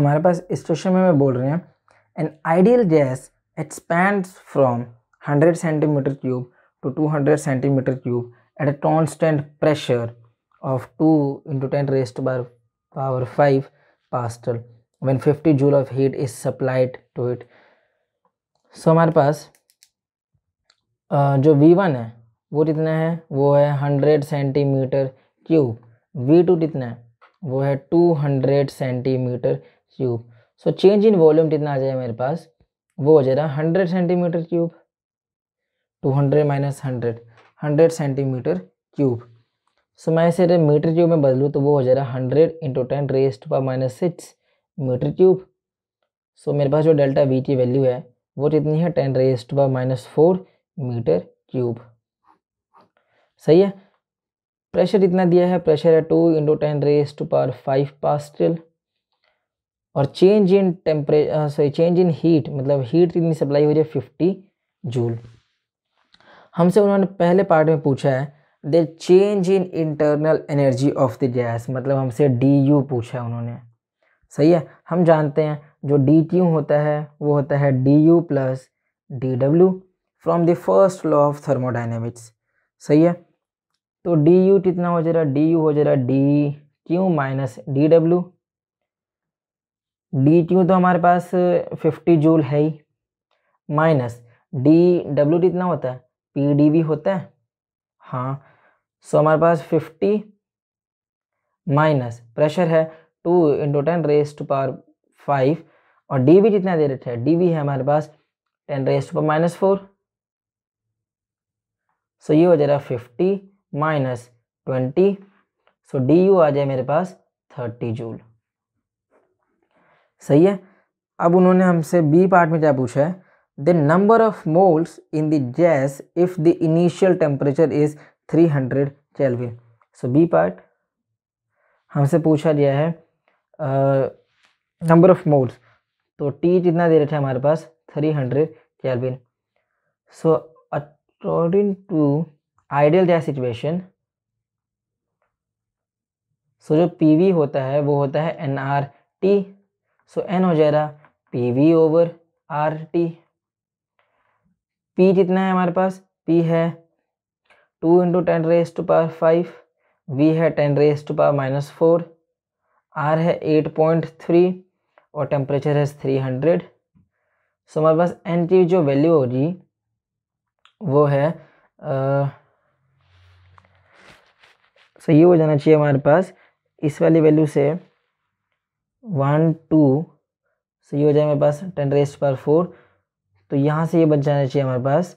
हमारे पास स्टेशन में बोल रहे हैं an ideal gas expand from 100 centimetre cube to 200 centimetre cube at a constant pressure of 2 into ten raised bar power power 5 pastel when 50 joule of heat is supplied to it हमारे पास जो we one है वो कितना है वो है 100 centimetre cube we to कितना है वो है 200 centimetre cube so change in volume कितना आ जाएगा मेरे पास वो हो जाएगा hundred centimetre cube two hundred minus hundred hundred centimetre cube so मैं इसे मीटर क्यूब में बदलूँ तो वो हो जाएगा हंड्रेड इंटू टेन टू पर minus six metre cube so मेरे पास जो डेल्टा वी की वैल्यू है वो कितनी है टेन टू पर माइनस फोर मीटर क्यूब सही है प्रेशर इतना दिया है प्रेशर है two into ten raise to power five pascal और change in temperature sorry change in heat मतलब हीट कितनी सप्लाई हो जाए फिफ्टी जूल हमसे उन्होंने पहले पार्ट में पूछा है the change in internal energy of the gas मतलब हमसे डी यू पूछा है उन्होंने सही है हम जानते हैं जो डी क्यू होता है वो होता है D U plus D W from the first law of thermodynamics सही है तो डी यू कितना हो जा रहा है डी यू हो जा रहा है D Q minus D W D U तो हमारे पास फिफ्टी जूल है ही माइनस डी डब्ल्यू टी इतना होता है पी डी भी होता है हाँ सो हमारे पास फिफ्टी माइनस प्रेशर है two into ten raise to power five और डी भी जितना दे रहे थे डी भी है हमारे पास ten raise to power minus four so ये हो जा रहा fifty minus twenty so D U आ जाए मेरे पास थर्टी जूल सही है अब उन्होंने हमसे बी पार्ट में क्या पूछा है the number of moles in the gas if the initial temperature is 300 hundred kelvin so B part हमसे पूछा गया है नंबर ऑफ मोल्स तो टी जितना दे रखा है हमारे पास three hundred kelvin so according to ideal gas situation so जो पी होता है वो होता है N R T so N हो जाएगा P V over R T P कितना है हमारे पास पी है two into ten raise to power five V है ten raise to power minus four R है एट पॉइंट थ्री और टेम्परेचर है थ्री हंड्रेड सो हमारे पास एन की जो वैल्यू होगी वो है आ, सो ये हो जाना चाहिए हमारे पास इस वाली वैल्यू से वन टू सो ये हो जाए मेरे पास टेन रेस्ट पर फोर तो यहाँ से ये बन जाना चाहिए हमारे पास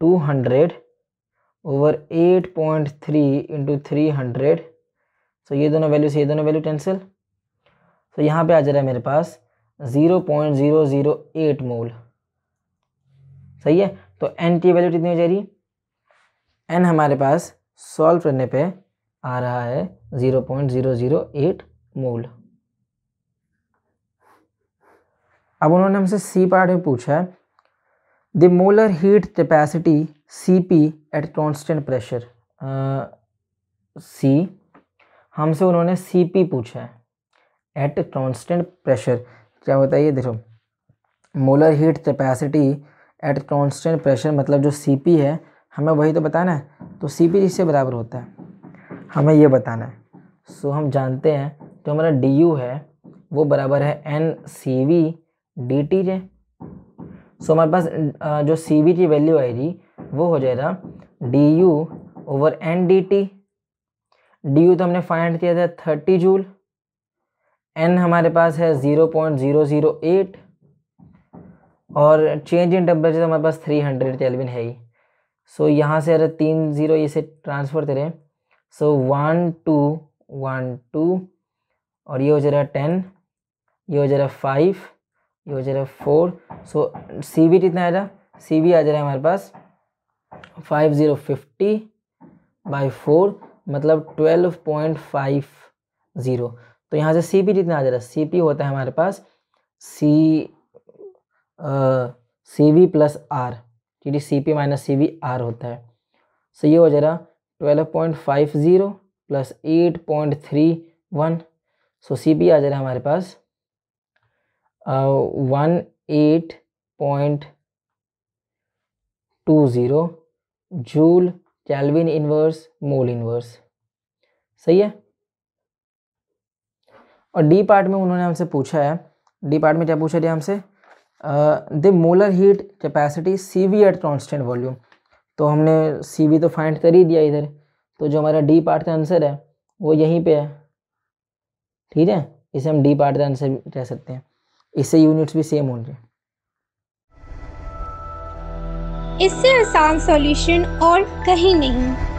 two hundred over eight point three into three hundred so ये दोनों वैल्यू से ये दोनों वैल्यू कैंसिल तो यहाँ पे आ जा रहा है मेरे पास zero point zero zero eight mole सही है तो एन की वैल्यू कितनी हो जा रही है एन हमारे पास सॉल्व करने पे आ रहा है zero point zero zero eight mole अब उन्होंने हमसे सी पार्ट में पूछा है the molar heat capacity C P at constant pressure C हमसे उन्होंने सी पी पूछा है एट कॉन्स्टेंट प्रेशर क्या होता है ये देखो molar heat capacity at constant pressure मतलब जो सी पी है हमें वही तो बताना है तो सी पी इससे बराबर होता है हमें ये बताना है सो हम जानते हैं जो हमारा डी यू है वो बराबर है N C V D T J so हमारे पास जो सी बी की वैल्यू आएगी वो हो जाएगा D U over N D T D U तो हमने फाइंड किया था थर्टी जूल एन हमारे पास है zero point zero zero eight और चेंज इन टेम्परेचर हमारे पास थ्री हंड्रेड केल्विन है ही सो so, यहाँ से अगर तीन ज़ीरो इसे ट्रांसफ़र करें so one two one two और ये हो जा रहा टेन ये हो जा रहा फाइव ये हो जा रहा है फोर सो सी बी कितना आ आएगा सी बी आ जा रहा है हमारे पास five zero fifty by four मतलब ट्वेल्व पॉइंट फाइव ज़ीरो तो यहाँ से सी पी कितना आ जा रहा है सी पी होता है हमारे पास C C V plus R ठीक है C P minus C V R होता है सो ये हो जा रहा twelve point five zero plus eight point three one so C P आ जा रहा है हमारे पास one eight point two zero joule kelvin inverse mole inverse सही है और डी पार्ट में उन्होंने हमसे पूछा है डी पार्ट में क्या पूछा दिया हमसे the molar heat capacity C V at constant volume तो हमने सी वी तो फाइंड कर ही दिया इधर तो जो हमारा डी पार्ट का आंसर है वो यहीं पे है ठीक है इसे हम डी पार्ट का आंसर कह सकते हैं इससे यूनिट्स भी सेम होंगे इससे आसान सॉल्यूशन और कहीं नहीं